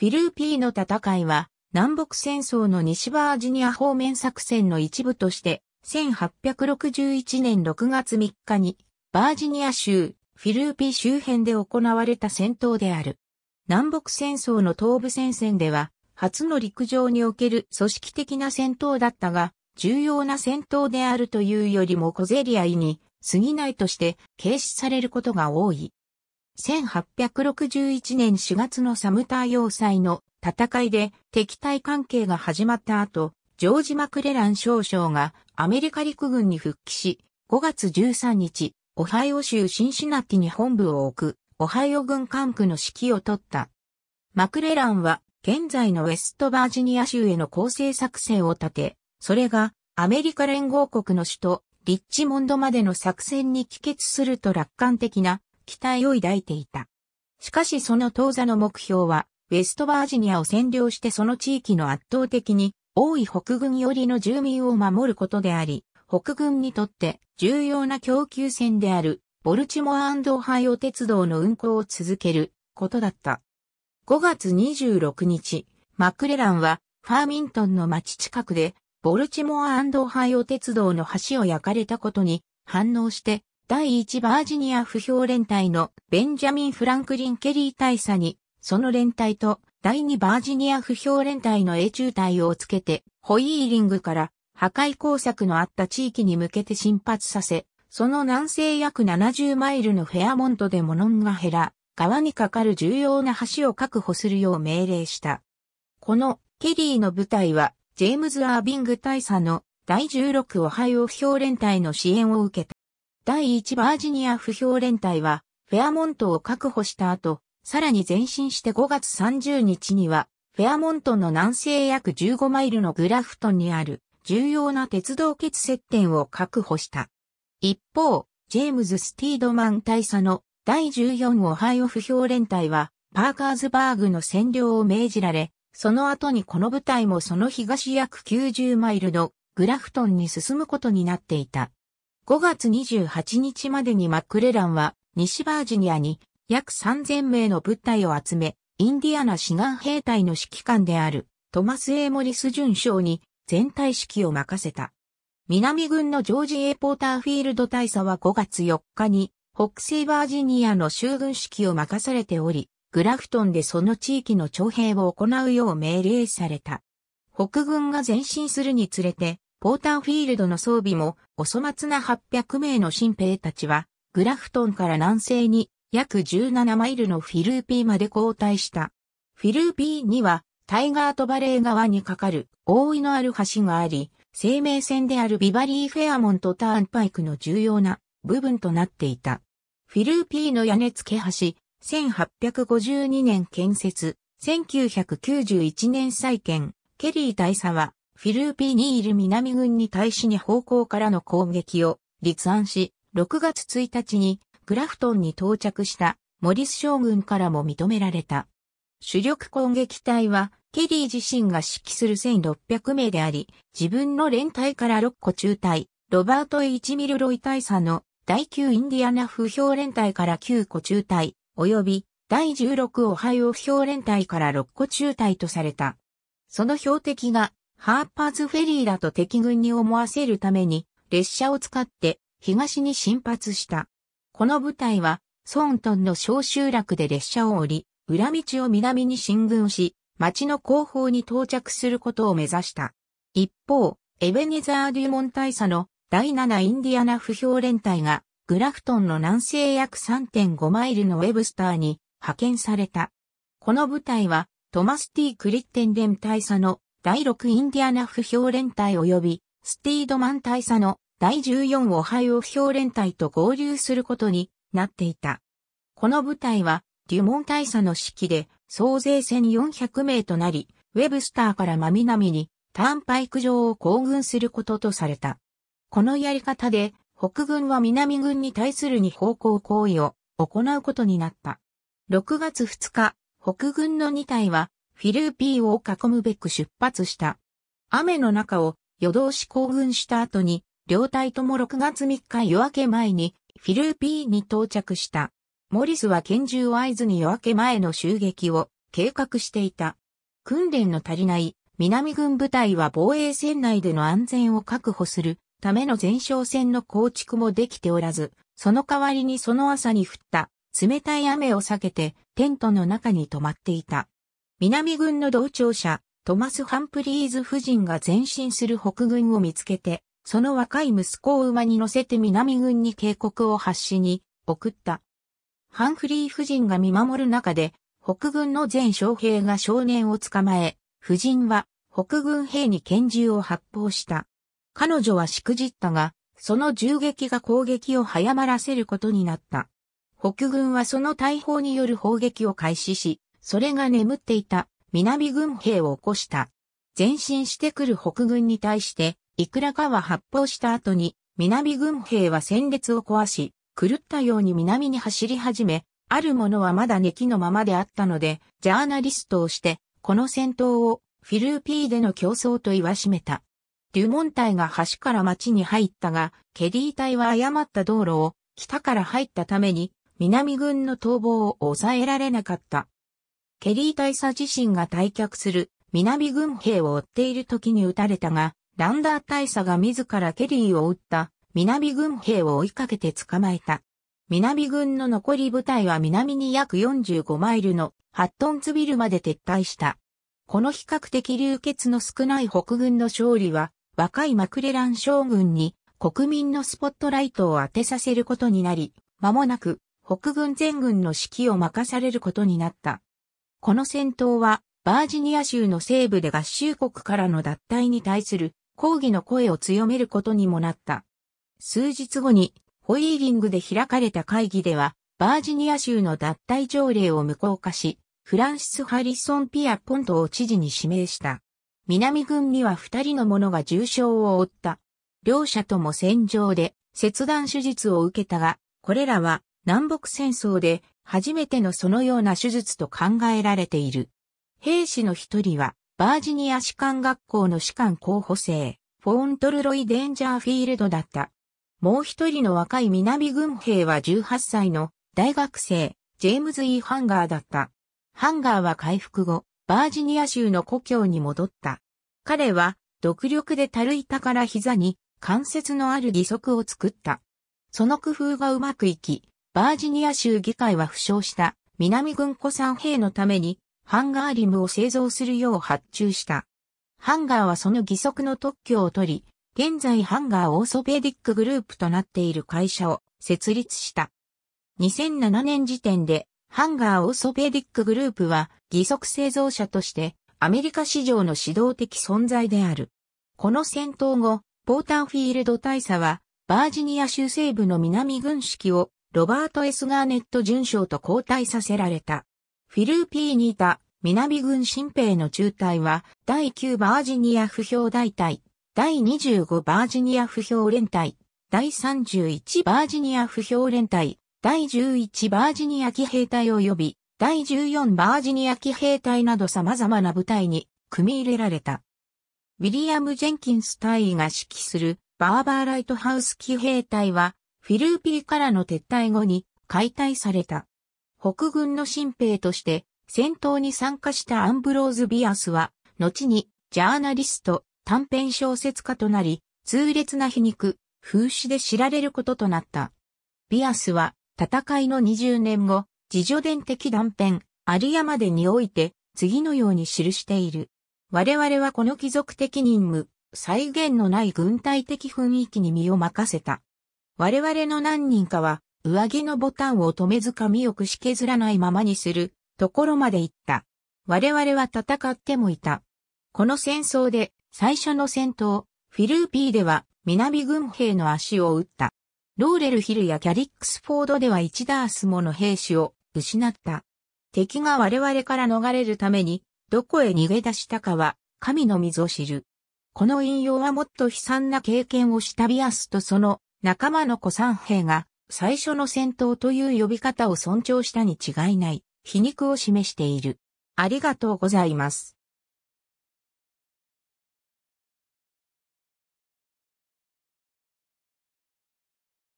フィルーピーの戦いは、南北戦争の西バージニア方面作戦の一部として、1861年6月3日に、バージニア州、フィルーピー周辺で行われた戦闘である。南北戦争の東部戦線では、初の陸上における組織的な戦闘だったが、重要な戦闘であるというよりも小競り合いに過ぎないとして軽視されることが多い。1861年4月のサムター要塞の戦いで敵対関係が始まった後、ジョージ・マクレラン少将がアメリカ陸軍に復帰し、5月13日、オハイオ州シンシナティに本部を置く、オハイオ軍管区の指揮を取った。マクレランは、現在のウェストバージニア州への攻勢作戦を立て、それがアメリカ連合国の首都、リッチモンドまでの作戦に帰結すると楽観的な期待を抱いていた。しかしその当座の目標は、ウェストバージニアを占領してその地域の圧倒的に多い北軍寄りの住民を守ることであり、北軍にとって重要な供給線であるボルチモアハイオ鉄道の運行を続けることだった。5月26日、マクレランはファーミントンの町近くでボルチモアハイオ鉄道の橋を焼かれたことに反応して第1バージニア不評連隊のベンジャミン・フランクリン・ケリー大佐に、その連隊と第2バージニア不評連隊の英中隊をつけて、ホイーリングから破壊工作のあった地域に向けて進発させ、その南西約70マイルのフェアモントでモノンガヘラ、川に架かる重要な橋を確保するよう命令した。このケリーの部隊は、ジェームズ・アービング大佐の第16オハイオ不評連隊の支援を受けた。第1バージニア不評連隊は、フェアモントを確保した後、さらに前進して5月30日には、フェアモントの南西約15マイルのグラフトンにある重要な鉄道結接点を確保した。一方、ジェームズ・スティードマン大佐の第14オハイオ不評連隊は、パーカーズバーグの占領を命じられ、その後にこの部隊もその東約90マイルのグラフトンに進むことになっていた。5月28日までにマックレランは西バージニアに約3000名の物体を集め、インディアナ志願兵隊の指揮官であるトマス・エーモリス准将に全体指揮を任せた。南軍のジョージ・エポーターフィールド大佐は5月4日に北西バージニアの州軍指揮を任されており、グラフトンでその地域の徴兵を行うよう命令された。北軍が前進するにつれて、ポーターフィールドの装備もお粗末な800名の新兵たちは、グラフトンから南西に約17マイルのフィルーピーまで交代した。フィルーピーにはタイガーとバレー側に架かる大井のある橋があり、生命線であるビバリー・フェアモントターンパイクの重要な部分となっていた。フィルーピーの屋根付け橋、1852年建設、1991年再建、ケリー大佐はフィルーピーにいる南軍に対しに方向からの攻撃を立案し、6月1日にグラフトンに到着したモリス将軍からも認められた。主力攻撃隊は、ケリー自身が指揮する1600名であり、自分の連隊から6個中隊、ロバート・イチミルロイ大佐の第9インディアナ不評連隊から9個中隊、及び第16オハイオ不評連隊から6個中隊とされた。その標的がハーパーズフェリーだと敵軍に思わせるために列車を使って東に進発した。この部隊はソントンの小集落で列車を降り、裏道を南に進軍し、町の後方に到着することを目指した。一方、エベネザー・デュモン大佐の第7インディアナ不評連隊がグラフトンの南西約3.5マイルのウェブスターに派遣された。この部隊はトマス・ティ・クリッテンデン大佐の第6インディアナ不評連隊及びスティードマン大佐の第14オハイオ不評連隊と合流することになっていた。この部隊はデュモン大佐の指揮で総勢1400名となり、ウェブスターから真南にターンパイク上を行軍することとされた。このやり方で北軍は南軍に対する二方向行為を行うことになった。6月2日、北軍の2隊はフィルーピーを囲むべく出発した。雨の中を夜通し行軍した後に、両隊とも6月3日夜明け前にフィルーピーに到着した。モリスは拳銃を合図に夜明け前の襲撃を計画していた。訓練の足りない南軍部隊は防衛線内での安全を確保するための前哨戦の構築もできておらず、その代わりにその朝に降った冷たい雨を避けてテントの中に泊まっていた。南軍の同庁者、トマス・ハンプリーズ夫人が前進する北軍を見つけて、その若い息子を馬に乗せて南軍に警告を発しに送った。ハンフリー夫人が見守る中で、北軍の全将兵が少年を捕まえ、夫人は北軍兵に拳銃を発砲した。彼女はしくじったが、その銃撃が攻撃を早まらせることになった。北軍はその大砲による砲撃を開始し、それが眠っていた南軍兵を起こした。前進してくる北軍に対して、いくらかは発砲した後に、南軍兵は戦列を壊し、狂ったように南に走り始め、あるものはまだ根木のままであったので、ジャーナリストをして、この戦闘をフィルーピーでの競争と言わしめた。デュモン隊が橋から町に入ったが、ケリー隊は誤った道路を北から入ったために、南軍の逃亡を抑えられなかった。ケリー大佐自身が退却する南軍兵を追っている時に撃たれたが、ランダー大佐が自らケリーを撃った南軍兵を追いかけて捕まえた。南軍の残り部隊は南に約45マイルのハットンツビルまで撤退した。この比較的流血の少ない北軍の勝利は、若いマクレラン将軍に国民のスポットライトを当てさせることになり、間もなく北軍全軍の指揮を任されることになった。この戦闘は、バージニア州の西部で合衆国からの脱退に対する抗議の声を強めることにもなった。数日後に、ホイーリングで開かれた会議では、バージニア州の脱退条例を無効化し、フランシス・ハリソン・ピア・ポントを知事に指名した。南軍には二人の者が重傷を負った。両者とも戦場で切断手術を受けたが、これらは南北戦争で初めてのそのような手術と考えられている。兵士の一人は、バージニア士官学校の士官候補生、フォーントルロイ・デンジャーフィールドだった。もう一人の若い南軍兵は18歳の大学生、ジェームズ・イハンガーだった。ハンガーは回復後、バージニア州の故郷に戻った。彼は、独力でたる板から膝に関節のある義足を作った。その工夫がうまくいき、バージニア州議会は負傷した南軍古参兵のためにハンガーリムを製造するよう発注した。ハンガーはその義足の特許を取り、現在ハンガーオーソペディックグループとなっている会社を設立した。2007年時点でハンガーオーソペディックグループは義足製造者としてアメリカ市場の指導的存在である。この戦闘後、ポーターフィールド大佐はバージニア州西部の南軍式をロバート・ S・ ガーネット巡将と交代させられた。フィルーピーにいた南軍新兵の中隊は第9バージニア不評大隊、第25バージニア不評連隊、第31バージニア不評連隊、第11バージニア騎兵隊及び第14バージニア騎兵隊など様々な部隊に組み入れられた。ウィリアム・ジェンキンス隊員が指揮するバーバーライトハウス騎兵隊はフィルーピーからの撤退後に解体された。北軍の新兵として戦闘に参加したアンブローズ・ビアスは、後にジャーナリスト、短編小説家となり、痛烈な皮肉、風刺で知られることとなった。ビアスは戦いの20年後、自助伝的断片、有山でにおいて、次のように記している。我々はこの貴族的任務、再現のない軍隊的雰囲気に身を任せた。我々の何人かは、上着のボタンを止めず髪をくし削らないままにするところまで行った。我々は戦ってもいた。この戦争で最初の戦闘、フィルーピーでは南軍兵の足を撃った。ローレルヒルやキャリックスフォードでは1ダースもの兵士を失った。敵が我々から逃れるために、どこへ逃げ出したかは、神の水を知る。この引用はもっと悲惨な経験をしたビアスとその仲間の古参兵が最初の戦闘という呼び方を尊重したに違いない皮肉を示している。ありがとうございます。